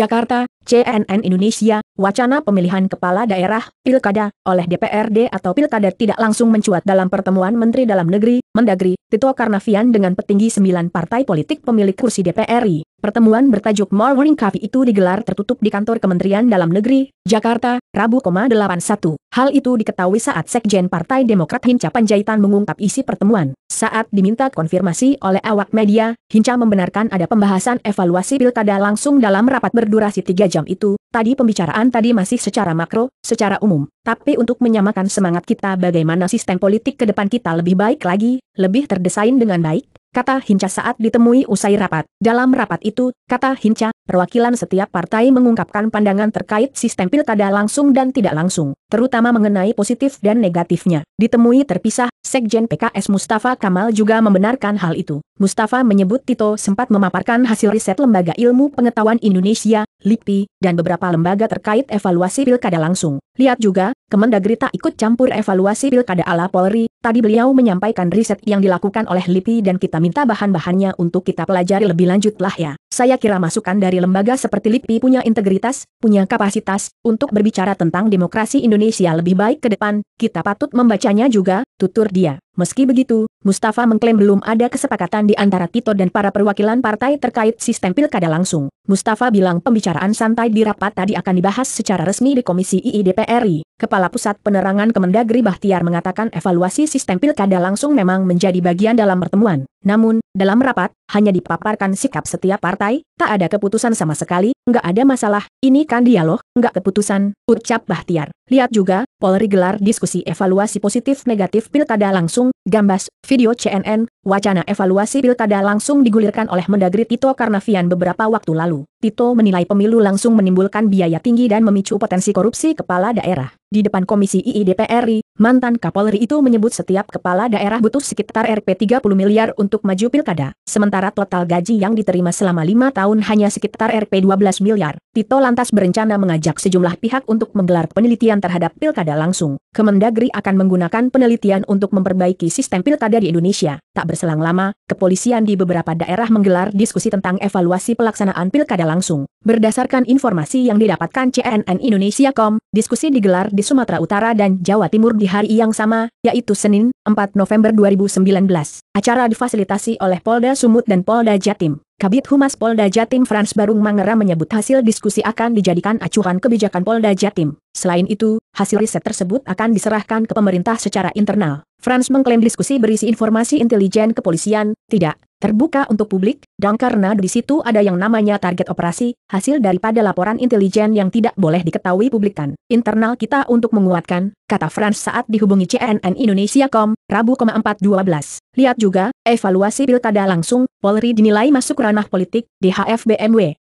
Jakarta, CNN Indonesia, wacana pemilihan kepala daerah, pilkada, oleh DPRD atau pilkada tidak langsung mencuat dalam pertemuan Menteri Dalam Negeri, Mendagri, Tito Karnavian dengan petinggi sembilan partai politik pemilik kursi DPRI. Pertemuan bertajuk Morning Coffee itu digelar tertutup di kantor Kementerian Dalam Negeri, Jakarta, Rabu, 81. Hal itu diketahui saat Sekjen Partai Demokrat Hinca Panjaitan mengungkap isi pertemuan. Saat diminta konfirmasi oleh awak media, Hinca membenarkan ada pembahasan evaluasi pilkada langsung dalam rapat berdurasi 3 jam itu. Tadi pembicaraan tadi masih secara makro, secara umum. Tapi untuk menyamakan semangat kita bagaimana sistem politik ke depan kita lebih baik lagi, lebih terdesain dengan baik, kata Hinca saat ditemui usai rapat. Dalam rapat itu, kata Hinca, perwakilan setiap partai mengungkapkan pandangan terkait sistem pilkada langsung dan tidak langsung, terutama mengenai positif dan negatifnya. Ditemui terpisah, Sekjen PKS Mustafa Kamal juga membenarkan hal itu. Mustafa menyebut Tito sempat memaparkan hasil riset Lembaga Ilmu Pengetahuan Indonesia, LIPI, dan beberapa lembaga terkait evaluasi pilkada langsung. Lihat juga, Kemendagri tak ikut campur evaluasi pilkada ala Polri, tadi beliau menyampaikan riset yang dilakukan oleh LIPI dan kita minta bahan-bahannya untuk kita pelajari lebih lanjut lah ya. Saya kira masukan dari lembaga seperti LIPI punya integritas, punya kapasitas, untuk berbicara tentang demokrasi Indonesia lebih baik ke depan, kita patut membacanya juga, tutur dia. Meski begitu, Mustafa mengklaim belum ada kesepakatan di antara Tito dan para perwakilan partai terkait sistem pilkada langsung. Mustafa bilang pembicaraan santai di rapat tadi akan dibahas secara resmi di Komisi II Kepala Pusat Penerangan Kemendagri Bahtiar mengatakan evaluasi sistem pilkada langsung memang menjadi bagian dalam pertemuan. Namun, dalam rapat, hanya dipaparkan sikap setiap partai, tak ada keputusan sama sekali, nggak ada masalah, ini kan dialog, nggak keputusan, ucap Bahtiar. Lihat juga, Polri gelar diskusi evaluasi positif negatif pilkada langsung, gambas, video CNN, Wacana evaluasi pilkada langsung digulirkan oleh Mendagri Tito Karnavian beberapa waktu lalu. Tito menilai pemilu langsung menimbulkan biaya tinggi dan memicu potensi korupsi kepala daerah. Di depan Komisi IIDPRI, mantan Kapolri itu menyebut setiap kepala daerah butuh sekitar Rp 30 miliar untuk maju pilkada, sementara total gaji yang diterima selama lima tahun hanya sekitar Rp 12 miliar. Tito lantas berencana mengajak sejumlah pihak untuk menggelar penelitian terhadap pilkada langsung. Kemendagri akan menggunakan penelitian untuk memperbaiki sistem pilkada di Indonesia. Tak berselang lama, kepolisian di beberapa daerah menggelar diskusi tentang evaluasi pelaksanaan pilkada langsung. Berdasarkan informasi yang didapatkan CNN Indonesia.com, diskusi digelar di Sumatera Utara dan Jawa Timur di hari yang sama, yaitu Senin, 4 November 2019. Acara difasilitasi oleh Polda Sumut dan Polda Jatim. Kabit Humas Polda Jatim Frans Barung Mangera menyebut hasil diskusi akan dijadikan acuan kebijakan Polda Jatim. Selain itu, hasil riset tersebut akan diserahkan ke pemerintah secara internal. Franz mengklaim diskusi berisi informasi intelijen kepolisian, tidak, terbuka untuk publik, dan karena di situ ada yang namanya target operasi, hasil daripada laporan intelijen yang tidak boleh diketahui publikan. Internal kita untuk menguatkan, kata Franz saat dihubungi CNN Indonesia.com, Rabu 4.12. Lihat juga, evaluasi pilkada langsung, Polri dinilai masuk ranah politik, di HFBMW.